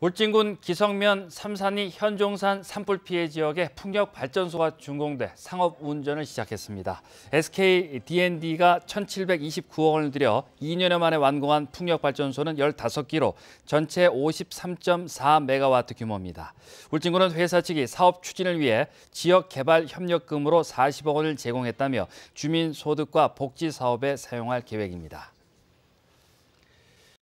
울진군 기성면 삼산이 현종산 산불 피해 지역에 풍력 발전소가 준공돼 상업 운전을 시작했습니다. SK D&D가 1,729억 원을 들여 2년여 만에 완공한 풍력 발전소는 15기로 전체 53.4메가와트 규모입니다. 울진군은 회사 측이 사업 추진을 위해 지역 개발 협력금으로 40억 원을 제공했다며 주민 소득과 복지 사업에 사용할 계획입니다.